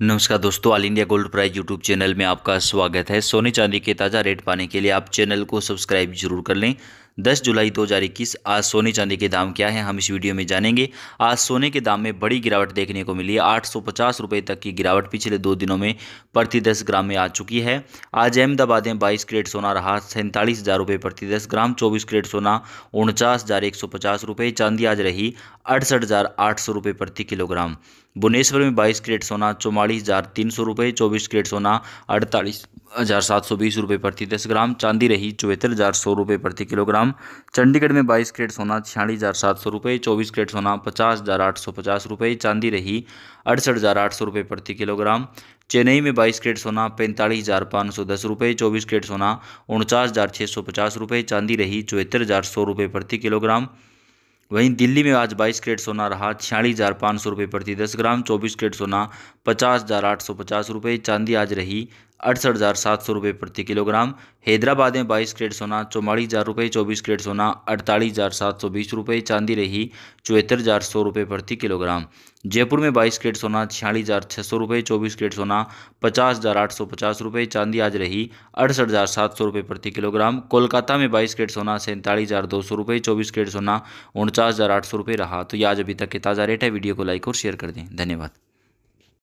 नमस्कार दोस्तों all India gold price YouTube channel में आपका स्वागत है सोने चांदी के ताज़ा रेट पाने के लिए आप चैनल को सब्सक्राइब जरूर कर लें 10 जुलाई 2021 आज सोने चांदी के दाम क्या है हम इस वीडियो में जानेंगे आज सोने के दाम में बड़ी गिरावट देखने को मिली है आठ रुपए तक की गिरावट पिछले दो दिनों में प्रति दस ग्राम में आ चुकी है आज अहमदाबाद में बाईस करेट सोना रहा सैंतालीस हज़ार रुपये प्रति दस ग्राम चौबीस करेट सोना उनचास हज़ार एक सौ पचास रुपये चांदी आज रही अड़सठ हज़ार आठ सौ रुपये प्रति किलोग्राम भुवनेश्वर में बाईस करेट सोना चौवालीस हज़ार तीन सौ रुपये चौबीस करेट सोना अड़तालीस हज़ार सात सौ बीस रुपये प्रति दस ग्राम चांदी रही चौहत्तर हज़ार सौ रुपये प्रति किलोग्राम चंडीगढ़ में बाईस करेट सोना छियालीस हज़ार सात सौ रुपये चौबीस करेट सोना पचास हज़ार आठ सौ पचास रुपये चांदी रही अड़सठ हज़ार आठ सौ रुपये प्रति किलोग्राम चेन्नई में बाईस करेट सोना पैंतालीस हज़ार पाँच सौ दस रुपये चौबीस करेट सोना उनचास हज़ार छः सौ पचास रुपये चांदी रही चौहत्तर हज़ार सौ रुपये प्रति किलोग्राम वहीं दिल्ली में आज 22 करेट सोना रहा छियालीस हज़ार पाँच सौ रुपये प्रति दस ग्राम 24 करेट सोना पचास हज़ार आठ सौ पचास रुपये चांदी आज रही अड़सठ हज़ार सात सौ रुपये प्रति किलोग्राम हैदराबाद में बाईस करेट सोना चौवालीस हज़ार रुपये चौबीस करेट सोना अड़तालीस हज़ार सात सौ बीस रुपये चांदी रही चौहत्तर हज़ार सौ रुपये प्रति किलोग्राम जयपुर में बाईस करेट सोना छियालीस हज़ार छः सौ रुपये चौबीस करेट सोना पचास हज़ार आठ सौ पचास रुपये चांदी आज रही अड़सठ हज़ार सात सौ रुपये प्रति किलोग्राम कोलकाता में बाईस करेट सोना सैंतालीस हज़ार दो सौ रुपये चौबीस करेट सोना उनचास हज़ार आठ सौ रुपये रहा तो यह आज अभी तक के ताज़ा रेट है वीडियो को लाइक और शेयर कर दें धन्यवाद